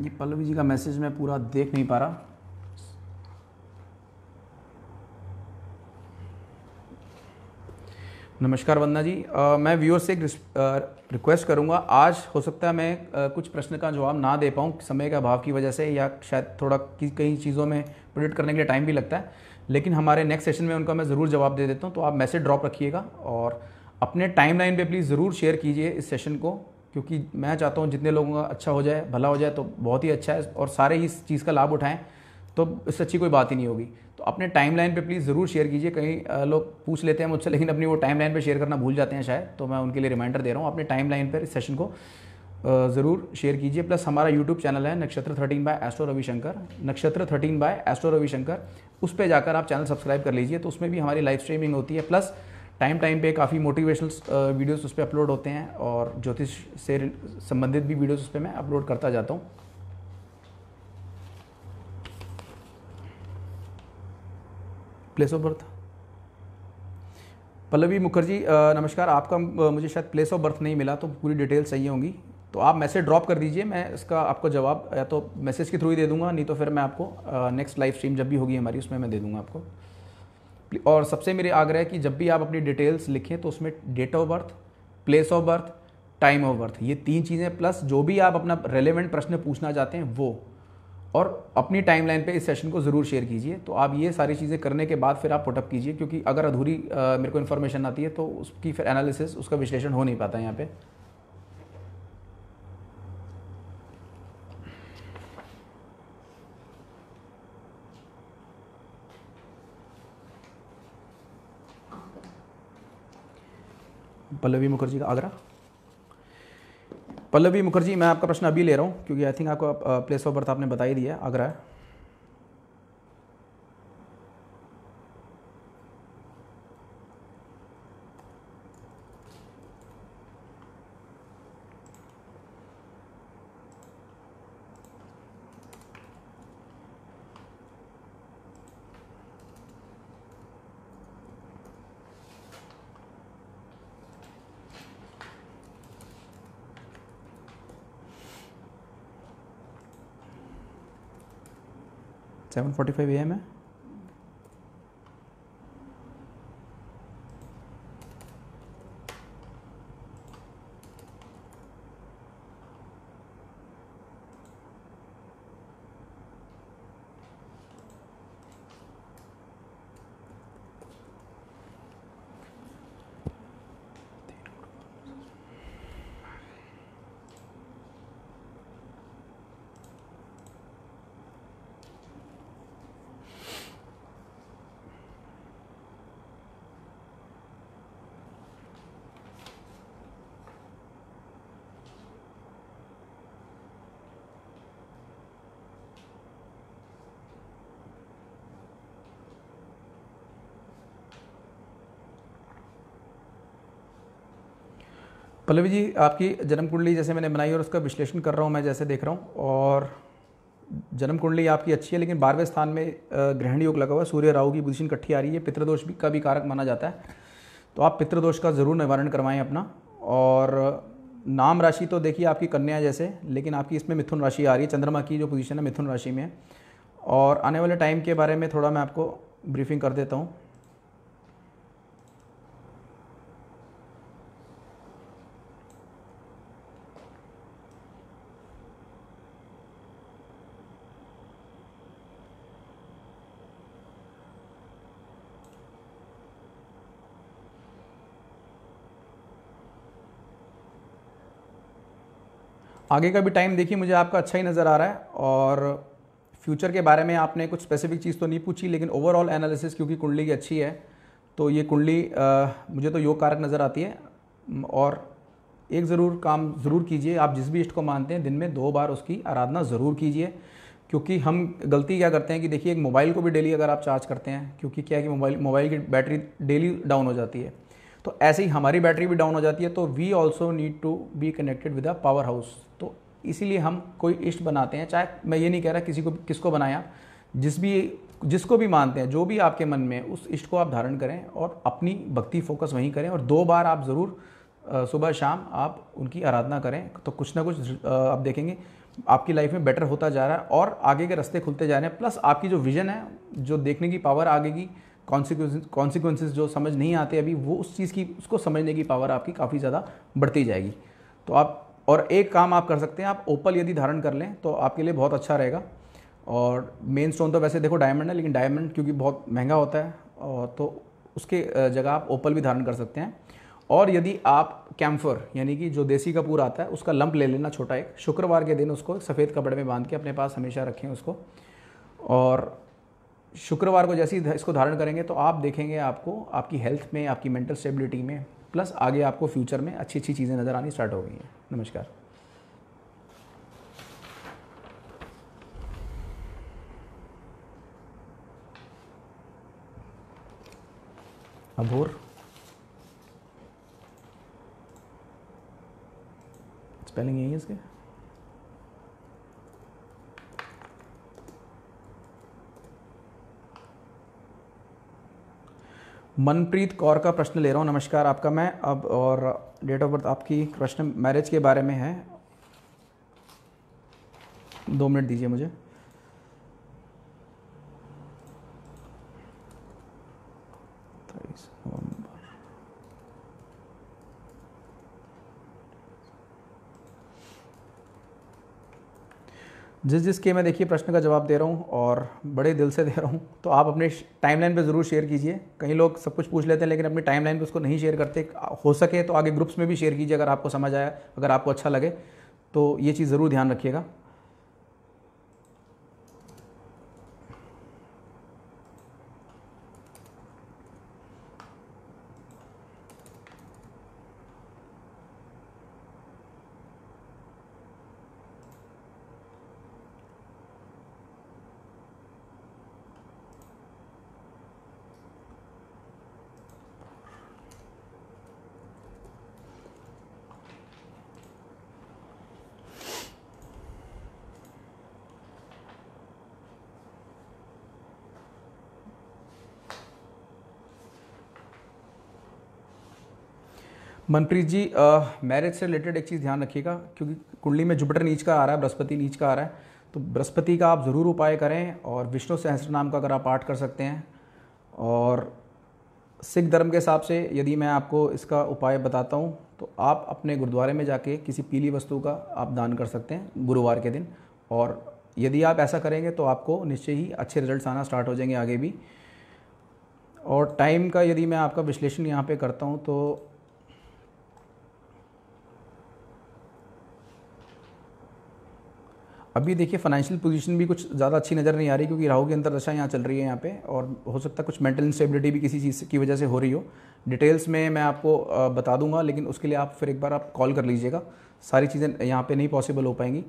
ये पल्लवी जी का मैसेज मैं पूरा देख नहीं पा रहा नमस्कार वंदना जी आ, मैं व्यूअर्स से एक रिक्वेस्ट करूंगा आज हो सकता है मैं आ, कुछ प्रश्न का जवाब ना दे पाऊँ समय के अभाव की वजह से या शायद थोड़ा कई चीज़ों में प्रोडक्ट करने के लिए टाइम भी लगता है लेकिन हमारे नेक्स्ट सेशन में उनका मैं ज़रूर जवाब दे देता हूँ तो आप मैसेज ड्रॉप रखिएगा और अपने टाइम लाइन पर प्लीज़ ज़रूर शेयर कीजिए इस सेशन को क्योंकि मैं चाहता हूँ जितने लोगों का अच्छा हो जाए भला हो जाए तो बहुत ही अच्छा है और सारे ही इस चीज़ का लाभ उठाएँ तो इससे अच्छी कोई बात ही नहीं होगी तो अपने टाइम लाइन पर प्लीज़ ज़रूर शेयर कीजिए कहीं लोग पूछ लेते हैं मुझसे लेकिन अपनी वो टाइम लाइन पर शेयर करना भूल जाते हैं शायद तो मैं उनके लिए रिमाइंडर दे रहा हूँ अपने टाइम लाइन पर इस सेशन को ज़रूर शेयर कीजिए प्लस हमारा यूट्यूब चैनल है नक्षत्र थर्टीन बाय एस्ट्रो रविशंकर नक्षत्र थर्टीन बाय एस्ट्रो रविशंकर उस पर जाकर आप चैनल सब्सक्राइब कर लीजिए तो उसमें भी हमारी लाइव स्ट्रीमिंग होती है प्लस टाइम टाइम पे काफ़ी मोटिवेशनल वीडियोस उस पर अपलोड होते हैं और ज्योतिष से संबंधित भी वीडियोस उस पर मैं अपलोड करता जाता हूँ place of birth Pallavi Mukherjee नमस्कार आपका मुझे शायद प्लेस ऑफ बर्थ नहीं मिला तो पूरी डिटेल चाहिए होंगी तो आप मैसेज ड्रॉप कर दीजिए मैं इसका आपको जवाब या तो मैसेज के थ्रू ही दे दूंगा नहीं तो फिर मैं आपको नेक्स्ट लाइव स्ट्रीम जब भी होगी हमारी उसमें मैं दे दूंगा आपको और सबसे मेरे आग्रह है कि जब भी आप अपनी डिटेल्स लिखें तो उसमें date of birth place of birth time of birth ये तीन चीज़ें प्लस जो भी आप अपना रेलिवेंट प्रश्न पूछना चाहते हैं वो और अपनी टाइमलाइन पे इस सेशन को ज़रूर शेयर कीजिए तो आप ये सारी चीज़ें करने के बाद फिर आप पुटअप कीजिए क्योंकि अगर अधूरी आ, मेरे को इन्फॉर्मेशन आती है तो उसकी फिर एनालिसिस उसका विश्लेषण हो नहीं पाता यहाँ पर पल्लवी मुखर्जी का आगरा पल्लवी मुखर्जी मैं आपका प्रश्न अभी ले रहा हूँ क्योंकि आई थिंक आपको प्लेस ऑफ बर्थ आपने बता ही दिया आगरा है seven forty five A M है पल्लवी जी आपकी जन्म कुंडली जैसे मैंने बनाई और उसका विश्लेषण कर रहा हूँ मैं जैसे देख रहा हूँ और जन्म कुंडली आपकी अच्छी है लेकिन बारहवें स्थान में ग्रहण योग लगा हुआ सूर्य राहु की पोजिशन इकट्ठी आ रही है पितृदोष भी का भी कारक माना जाता है तो आप पितृदोष का ज़रूर निवारण करवाएं अपना और नाम राशि तो देखिए आपकी कन्या जैसे लेकिन आपकी इसमें मिथुन राशि आ रही है चंद्रमा की जो पोजीशन है मिथुन राशि में और आने वाले टाइम के बारे में थोड़ा मैं आपको ब्रीफिंग कर देता हूँ आगे का भी टाइम देखिए मुझे आपका अच्छा ही नज़र आ रहा है और फ्यूचर के बारे में आपने कुछ स्पेसिफिक चीज़ तो नहीं पूछी लेकिन ओवरऑल एनालिसिस क्योंकि कुंडली की अच्छी है तो ये कुंडली आ, मुझे तो योग कारक नज़र आती है और एक ज़रूर काम ज़रूर कीजिए आप जिस भी इष्ट को मानते हैं दिन में दो बार उसकी आराधना ज़रूर कीजिए क्योंकि हम गलती क्या करते हैं कि देखिए एक मोबाइल को भी डेली अगर आप चार्ज करते हैं क्योंकि क्या है कि मोबाइल मोबाइल की बैटरी डेली डाउन हो जाती है तो ऐसे ही हमारी बैटरी भी डाउन हो जाती है तो we also need to be connected with a powerhouse तो इसीलिए हम कोई इष्ट बनाते हैं चाहे मैं ये नहीं कह रहा किसी को किसको बनाया जिस भी जिसको भी मानते हैं जो भी आपके मन में उस इष्ट को आप धारण करें और अपनी भक्ति फोकस वहीं करें और दो बार आप ज़रूर सुबह शाम आप उनकी आराधना करें तो कुछ ना कुछ आप देखेंगे आपकी लाइफ में बेटर होता जा रहा है और आगे के रास्ते खुलते जा रहे हैं प्लस आपकी जो विज़न है जो देखने की पावर आगे की कॉन्सिक्वेंसेज जो समझ नहीं आते अभी वो उस चीज़ की उसको समझने की पावर आपकी काफ़ी ज़्यादा बढ़ती जाएगी तो आप और एक काम आप कर सकते हैं आप ओपल यदि धारण कर लें तो आपके लिए बहुत अच्छा रहेगा और मेन स्टोन तो वैसे देखो डायमंड है लेकिन डायमंड क्योंकि बहुत महंगा होता है और तो उसके जगह आप ओपल भी धारण कर सकते हैं और यदि आप कैम्फर यानी कि जो देसी कपूर आता है उसका लंप ले लेना छोटा एक शुक्रवार के दिन उसको सफ़ेद कपड़े में बांध के अपने पास हमेशा रखें उसको और शुक्रवार को जैसे ही इसको धारण करेंगे तो आप देखेंगे आपको आपकी हेल्थ में आपकी मेंटल स्टेबिलिटी में प्लस आगे आपको फ्यूचर में अच्छी अच्छी चीज़ें नज़र आनी स्टार्ट हो गई हैं नमस्कार अभोर स्पेलिंग यही है इसके मनप्रीत कौर का प्रश्न ले रहा हूँ नमस्कार आपका मैं अब और डेट ऑफ बर्थ आपकी प्रश्न मैरिज के बारे में है दो मिनट दीजिए मुझे जिस जिस के मैं देखिए प्रश्न का जवाब दे रहा हूँ और बड़े दिल से दे रहा हूँ तो आप अपने टाइमलाइन पे ज़रूर शेयर कीजिए कई लोग सब कुछ पूछ लेते हैं लेकिन अपनी टाइमलाइन पे उसको नहीं शेयर करते हो सके तो आगे ग्रुप्स में भी शेयर कीजिए अगर आपको समझ आया अगर आपको अच्छा लगे तो ये चीज़ ज़रूर ध्यान रखिएगा मनप्रीत जी मैरिज से रिलेटेड एक चीज़ ध्यान रखिएगा क्योंकि कुंडली में जुपिटर नीच का आ रहा है बृहस्पति नीच का आ रहा है तो बृहस्पति का आप ज़रूर उपाय करें और विष्णु सहस्त्र नाम का अगर आप पाठ कर सकते हैं और सिख धर्म के हिसाब से यदि मैं आपको इसका उपाय बताता हूँ तो आप अपने गुरुद्वारे में जाके किसी पीली वस्तु का आप दान कर सकते हैं गुरुवार के दिन और यदि आप ऐसा करेंगे तो आपको निश्चय ही अच्छे रिजल्ट आना स्टार्ट हो जाएंगे आगे भी और टाइम का यदि मैं आपका विश्लेषण यहाँ पे करता हूँ तो अभी देखिए फाइनेंशियल पोजीशन भी कुछ ज़्यादा अच्छी नज़र नहीं आ रही क्योंकि राहु की अंतरदशा यहाँ चल रही है यहाँ पे और हो सकता है कुछ मेंटल इंस्टेबिलिटी भी किसी चीज़ की वजह से हो रही हो डिटेल्स में मैं आपको बता दूंगा लेकिन उसके लिए आप फिर एक बार आप कॉल कर लीजिएगा सारी चीज़ें यहाँ पर नहीं पॉसिबल हो पाएंगी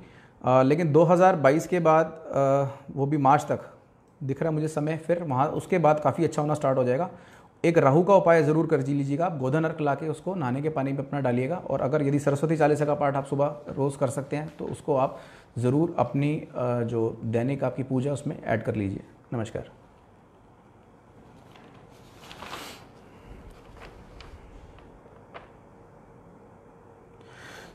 आ, लेकिन दो के बाद आ, वो भी मार्च तक दिख रहा है मुझे समय फिर वहाँ उसके बाद काफ़ी अच्छा होना स्टार्ट हो जाएगा एक राहु का उपाय ज़रूर कर जी लीजिएगा आप गोधन अर्क ला के उसको नहाने के पानी में अपना डालिएगा और अगर यदि सरस्वती चालीसा का पाठ आप सुबह रोज़ कर सकते हैं तो उसको आप ज़रूर अपनी जो दैनिक आपकी पूजा उसमें ऐड कर लीजिए नमस्कार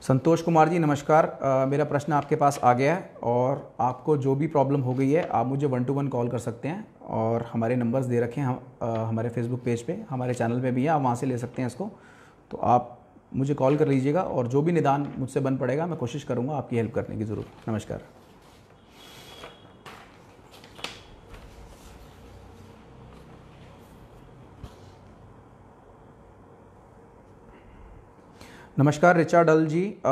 संतोष कुमार जी नमस्कार आ, मेरा प्रश्न आपके पास आ गया है और आपको जो भी प्रॉब्लम हो गई है आप मुझे वन टू वन कॉल कर सकते हैं और हमारे नंबर्स दे रखे हैं हम आ, हमारे फेसबुक पेज पे हमारे चैनल पे भी है आप वहाँ से ले सकते हैं इसको तो आप मुझे कॉल कर लीजिएगा और जो भी निदान मुझसे बन पड़ेगा मैं कोशिश करूँगा आपकी हेल्प करने की ज़रूर नमस्कार नमस्कार रिचा डल जी आ,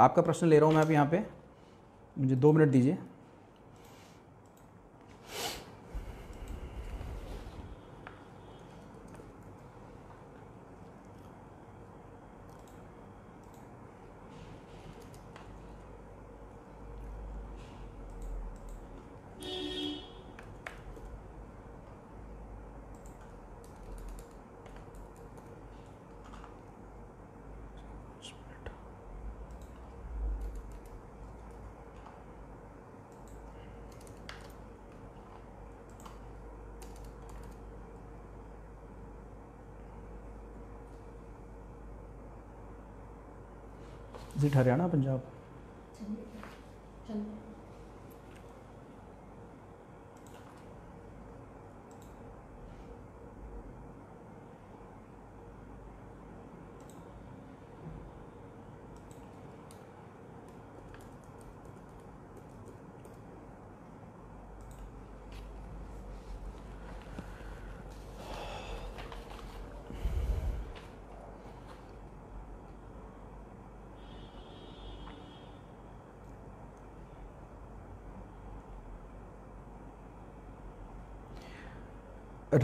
आपका प्रश्न ले रहा हूँ मैं आप यहाँ पे मुझे दो मिनट दीजिए ਹਰਿਆਣਾ ਪੰਜਾਬ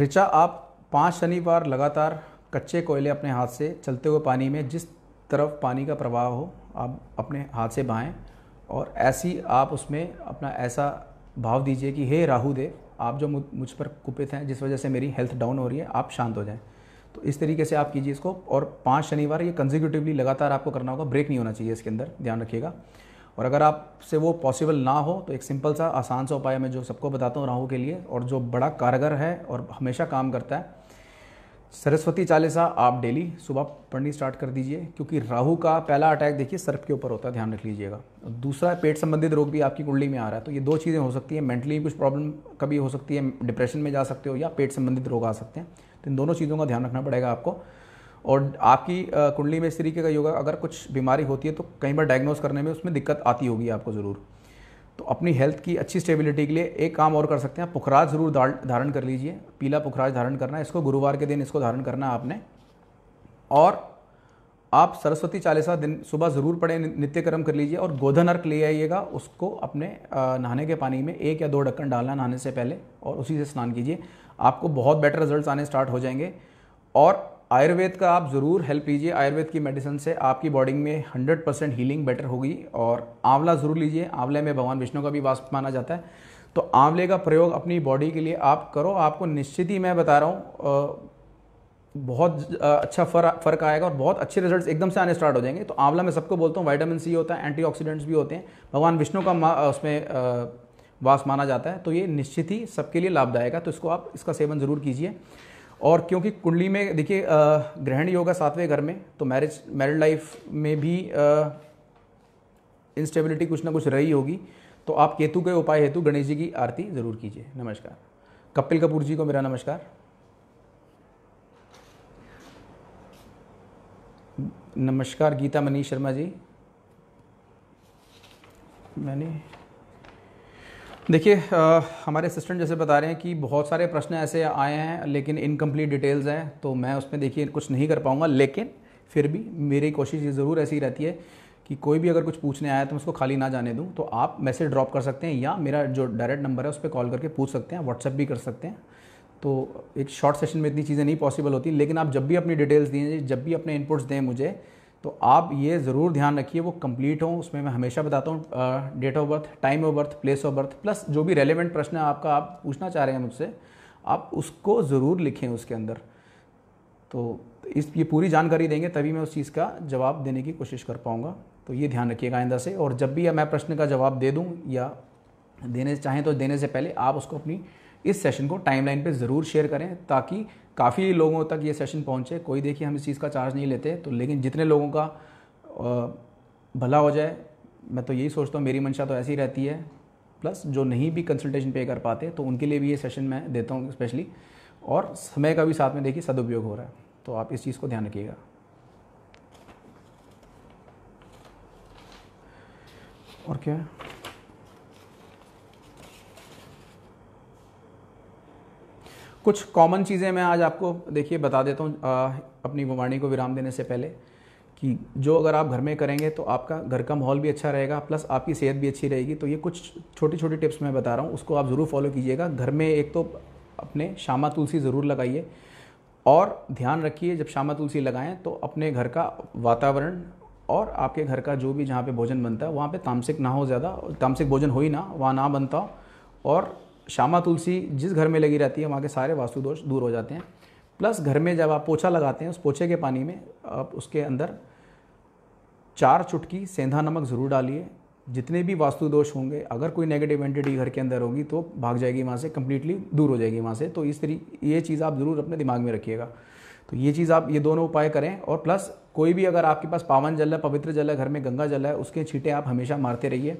ऋचा आप पाँच शनिवार लगातार कच्चे कोयले अपने हाथ से चलते हुए पानी में जिस तरफ पानी का प्रवाह हो आप अपने हाथ से बहाएं और ऐसी आप उसमें अपना ऐसा भाव दीजिए कि हे राहु देव आप जो मुझ पर कुपित हैं जिस वजह से मेरी हेल्थ डाउन हो रही है आप शांत हो जाएं तो इस तरीके से आप कीजिए इसको और पाँच शनिवार ये कंजिक्यूटिवली लगातार आपको करना होगा ब्रेक नहीं होना चाहिए इसके अंदर ध्यान रखिएगा और अगर आप से वो पॉसिबल ना हो तो एक सिंपल सा आसान सा उपाय मैं जो सबको बताता हूँ राहु के लिए और जो बड़ा कारगर है और हमेशा काम करता है सरस्वती चालीसा आप डेली सुबह पढ़नी स्टार्ट कर दीजिए क्योंकि राहु का पहला अटैक देखिए सर्प के ऊपर होता है ध्यान रख लीजिएगा दूसरा पेट संबंधित रोग भी आपकी कुंडली में आ रहा है तो ये दो चीज़ें हो सकती हैं मेंटली कुछ प्रॉब्लम कभी हो सकती है डिप्रेशन में जा सकते हो या पेट संबंधित रोग आ सकते हैं तो इन दोनों चीज़ों का ध्यान रखना पड़ेगा आपको और आपकी कुंडली में इस तरीके का योगा अगर कुछ बीमारी होती है तो कई बार डायग्नोज करने में उसमें दिक्कत आती होगी आपको ज़रूर तो अपनी हेल्थ की अच्छी स्टेबिलिटी के लिए एक काम और कर सकते हैं पुखराज ज़रूर धारण कर लीजिए पीला पुखराज धारण करना है इसको गुरुवार के दिन इसको धारण करना है आपने और आप सरस्वती चालीसा दिन सुबह ज़रूर पढ़ें नित्य कर्म कर लीजिए और गोधन अर्क ले आइएगा उसको अपने नहाने के पानी में एक या दो ढक्कन डालना नहाने से पहले और उसी से स्नान कीजिए आपको बहुत बेटर रिजल्ट आने स्टार्ट हो जाएंगे और आयुर्वेद का आप ज़रूर हेल्प लीजिए आयुर्वेद की मेडिसिन से आपकी बॉडी में 100 परसेंट हीलिंग बेटर होगी और आंवला ज़रूर लीजिए आंवले में भगवान विष्णु का भी वास माना जाता है तो आंवले का प्रयोग अपनी बॉडी के लिए आप करो आपको निश्चित ही मैं बता रहा हूँ बहुत अच्छा फर्क फर्क आएगा और बहुत अच्छे रिजल्ट्स एकदम से आने स्टार्ट हो जाएंगे तो आंवला मैं सबको बोलता हूँ वाइटामिन सी होता है एंटीऑक्सीडेंट्स भी होते हैं भगवान विष्णु का उसमें वास माना जाता है तो ये निश्चित ही सबके लिए लाभदायक है तो इसको आप इसका सेवन ज़रूर कीजिए और क्योंकि कुंडली में देखिए ग्रहण योग है सातवें घर में तो मैरिज मैरिड लाइफ में भी इंस्टेबिलिटी कुछ ना कुछ रही होगी तो आप केतु के उपाय हेतु गणेश जी की आरती ज़रूर कीजिए नमस्कार कपिल कपूर जी को मेरा नमस्कार नमस्कार गीता मनीष शर्मा जी मैंने देखिए हमारे असिस्टेंट जैसे बता रहे हैं कि बहुत सारे प्रश्न ऐसे आए हैं लेकिन इनकम्प्लीट डिटेल्स हैं तो मैं उसमें देखिए कुछ नहीं कर पाऊँगा लेकिन फिर भी मेरी कोशिश ये ज़रूर ऐसी रहती है कि कोई भी अगर कुछ पूछने आया तो मैं उसको खाली ना जाने दूँ तो आप मैसेज ड्रॉप कर सकते हैं या मेरा जो डायरेक्ट नंबर है उस पर कॉल करके पूछ सकते हैं व्हाट्सअप भी कर सकते हैं तो एक शॉर्ट सेशन में इतनी चीज़ें नहीं पॉसिबल होती लेकिन आप जब भी अपनी डिटेल्स दें जब भी अपने इनपुट्स दें मुझे तो आप ये ज़रूर ध्यान रखिए वो कंप्लीट हों उसमें मैं हमेशा बताता हूँ date of birth time of birth place of birth plus जो भी रेलिवेंट प्रश्न है आपका आप पूछना चाह रहे हैं मुझसे आप उसको ज़रूर लिखें उसके अंदर तो इस ये पूरी जानकारी देंगे तभी मैं उस चीज़ का जवाब देने की कोशिश कर पाऊँगा तो ये ध्यान रखिएगा आइंदा से और जब भी मैं प्रश्न का जवाब दे दूँ या देने चाहें तो देने से पहले आप उसको अपनी इस सेशन को टाइमलाइन पे ज़रूर शेयर करें ताकि काफ़ी लोगों तक ये सेशन पहुंचे कोई देखिए हम इस चीज़ का चार्ज नहीं लेते तो लेकिन जितने लोगों का भला हो जाए मैं तो यही सोचता हूँ मेरी मंशा तो ऐसी रहती है प्लस जो नहीं भी कंसल्टेशन पे कर पाते तो उनके लिए भी ये सेशन मैं देता हूँ स्पेशली और समय का भी साथ में देखिए सदुपयोग हो रहा है तो आप इस चीज़ को ध्यान रखिएगा और क्या है कुछ कॉमन चीज़ें मैं आज आपको देखिए बता देता हूँ अपनी वाणी को विराम देने से पहले कि जो अगर आप घर में करेंगे तो आपका घर का माहौल भी अच्छा रहेगा प्लस आपकी सेहत भी अच्छी रहेगी तो ये कुछ छोटी छोटी टिप्स मैं बता रहा हूँ उसको आप ज़रूर फॉलो कीजिएगा घर में एक तो अपने श्यामा तुलसी ज़रूर लगाइए और ध्यान रखिए जब शामा तुलसी लगाएं तो अपने घर का वातावरण और आपके घर का जो भी जहाँ पे भोजन बनता है वहाँ पे तामसिक ना हो ज़्यादा तामसिक भोजन हो ही ना वहाँ ना बनता हो और श्यामा तुलसी जिस घर में लगी रहती है वहाँ के सारे वास्तु दोष दूर हो जाते हैं प्लस घर में जब आप पोछा लगाते हैं उस पोछे के पानी में आप उसके अंदर चार चुटकी सेंधा नमक ज़रूर डालिए जितने भी वास्तु दोष होंगे अगर कोई नेगेटिव एंटिटी घर के अंदर होगी तो भाग जाएगी वहाँ से कम्प्लीटली दूर हो जाएगी वहाँ से तो इस तरीके ये चीज़ आप ज़रूर अपने दिमाग में रखिएगा तो ये चीज़ आप ये दोनों उपाय करें और प्लस कोई भी अगर आपके पास पावन जल है पवित्र जल है घर में गंगा जल है उसके छींटे आप हमेशा मारते रहिए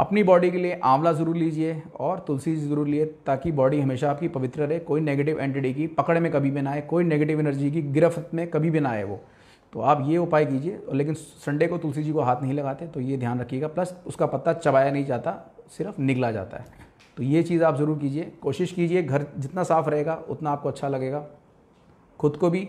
अपनी बॉडी के लिए आंवला ज़रूर लीजिए और तुलसी ज़रूर लिए ताकि बॉडी हमेशा आपकी पवित्र रहे कोई नेगेटिव एंटिटी की पकड़ में कभी भी ना आए कोई नेगेटिव एनर्जी की गिरफ्त में कभी भी ना आए वो तो आप ये उपाय कीजिए लेकिन संडे को तुलसी जी को हाथ नहीं लगाते तो ये ध्यान रखिएगा प्लस उसका पत्ता चबाया नहीं जाता सिर्फ निकला जाता है तो ये चीज़ आप ज़रूर कीजिए कोशिश कीजिए घर जितना साफ़ रहेगा उतना आपको अच्छा लगेगा खुद को भी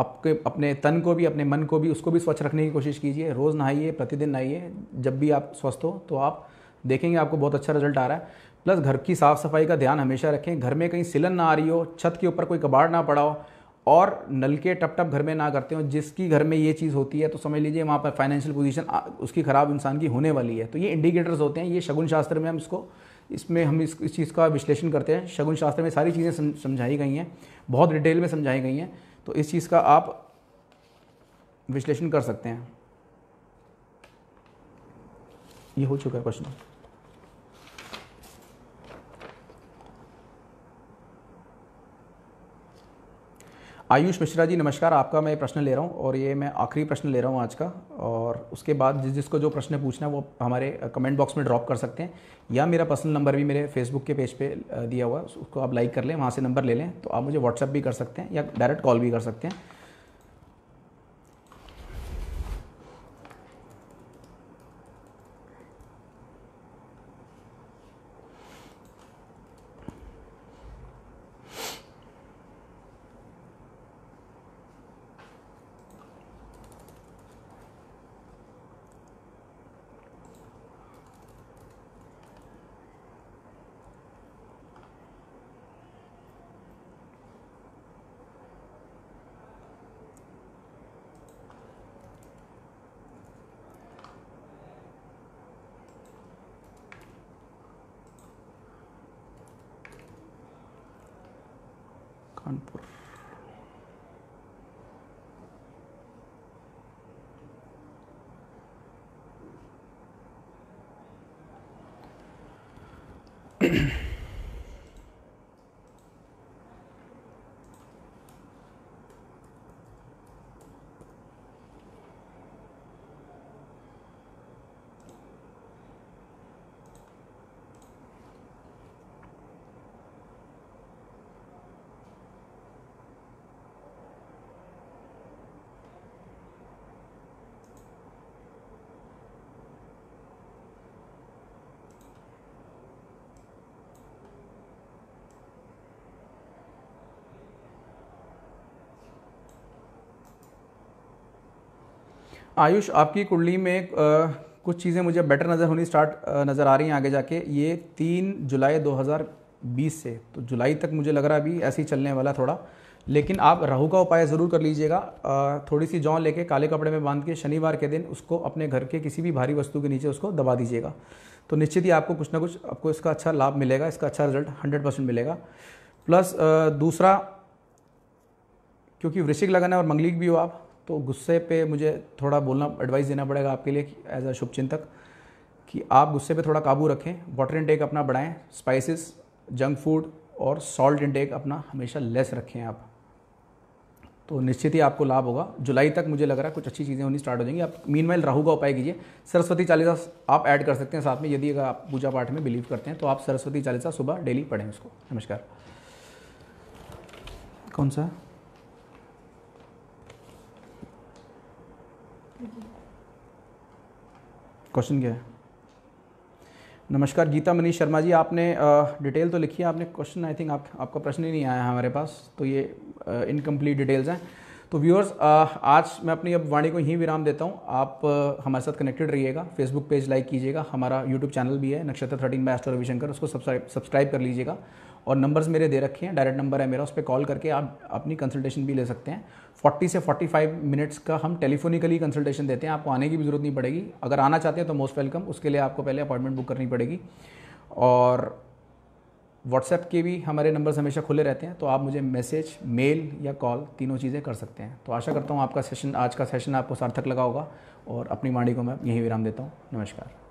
आपके अपने तन को भी अपने मन को भी उसको भी स्वच्छ रखने की कोशिश कीजिए रोज़ नहाइए प्रतिदिन नहाइए जब भी आप स्वस्थ हो तो आप देखेंगे आपको बहुत अच्छा रिजल्ट आ रहा है प्लस घर की साफ़ सफाई का ध्यान हमेशा रखें घर में कहीं सिलन ना आ रही हो छत के ऊपर कोई कबाड़ ना पड़ा हो और नल के टप टप घर में ना करते हो जिसकी घर में ये चीज़ होती है तो समझ लीजिए वहाँ पर फाइनेंशियल पोजीशन उसकी ख़राब इंसान की होने वाली है तो ये इंडिकेटर्स होते हैं ये शगुन शास्त्र में हम इसको इसमें हम इस, इस चीज़ का विश्लेषण करते हैं शगुन शास्त्र में सारी चीज़ें समझाई गई हैं बहुत डिटेल में समझाई गई हैं तो इस चीज़ का आप विश्लेषण कर सकते हैं ये हो चुका है क्वेश्चन आयुष मिश्रा जी नमस्कार आपका मैं प्रश्न ले रहा हूँ और ये मैं आखिरी प्रश्न ले रहा हूँ आज का और उसके बाद जिस जिसको जो प्रश्न पूछना है वो हमारे कमेंट बॉक्स में ड्रॉप कर सकते हैं या मेरा पर्सनल नंबर भी मेरे फेसबुक के पेज पे दिया हुआ है उसको आप लाइक कर लें वहाँ से नंबर ले लें तो आप मुझे व्हाट्सअप भी कर सकते हैं या डायरेक्ट कॉल भी कर सकते हैं Kanpur. आयुष आपकी कुंडली में कुछ चीज़ें मुझे बेटर नज़र होनी स्टार्ट नज़र आ रही हैं आगे जाके ये तीन जुलाई 2020 से तो जुलाई तक मुझे लग रहा है अभी ऐसे ही चलने वाला थोड़ा लेकिन आप राहु का उपाय ज़रूर कर लीजिएगा थोड़ी सी जौ लेके काले कपड़े में बांध के शनिवार के दिन उसको अपने घर के किसी भी भारी वस्तु के नीचे उसको दबा दीजिएगा तो निश्चित ही आपको कुछ ना कुछ आपको इसका अच्छा लाभ मिलेगा इसका अच्छा रिजल्ट हंड्रेड परसेंट मिलेगा प्लस दूसरा क्योंकि वृश्चिक लगन है और मंगलिक भी हो आप तो गुस्से पे मुझे थोड़ा बोलना एडवाइस देना पड़ेगा आपके लिए एज अ शुभ चिंतक कि आप गुस्से पे थोड़ा काबू रखें वाटर इनटेक अपना बढ़ाएं स्पाइसेस जंक फूड और सॉल्ट इनटेक अपना हमेशा लेस रखें आप तो निश्चित ही आपको लाभ होगा जुलाई तक मुझे लग रहा है कुछ अच्छी चीज़ें होनी स्टार्ट हो जाएंगी आप मीन माइल राहू का उपाय कीजिए सरस्वती चालीसा आप ऐड कर सकते हैं साथ में यदि अगर आप पूजा पाठ में बिलीव करते हैं तो आप सरस्वती चालीसा सुबह डेली पढ़ें उसको नमस्कार कौन सा क्वेश्चन क्या है नमस्कार गीता मनीष शर्मा जी आपने आ, डिटेल तो लिखी है आपने क्वेश्चन आई थिंक आप आपका प्रश्न ही नहीं आया हमारे पास तो ये इनकम्प्लीट डिटेल्स हैं तो व्यूअर्स आज मैं अपनी अब वाणी को यहीं विराम देता हूँ आप आ, हमारे साथ कनेक्टेड रहिएगा फेसबुक पेज लाइक कीजिएगा हमारा यूट्यूब चैनल भी है नक्षत्र थर्टीन बाय एस्ट्रो रविशंकर उसको सब्सक्राइब कर लीजिएगा और नंबर्स मेरे दे रखे हैं डायरेक्ट नंबर है मेरा उस पर कॉल करके आप अपनी कंसल्टेशन भी ले सकते हैं 40 से 45 मिनट्स का हम टेलीफोनिकली कंसल्टेशन देते हैं आपको आने की भी ज़रूरत नहीं पड़ेगी अगर आना चाहते हैं तो मोस्ट वेलकम उसके लिए आपको पहले अपॉइंटमेंट बुक करनी पड़ेगी और व्हाट्सएप के भी हमारे नंबर्स हमेशा खुले रहते हैं तो आप मुझे मैसेज मेल या कॉल तीनों चीज़ें कर सकते हैं तो आशा करता हूँ आपका सेशन आज का सेशन आपको सार्थक लगा होगा और अपनी वाणी को मैं यहीं विराम देता हूँ नमस्कार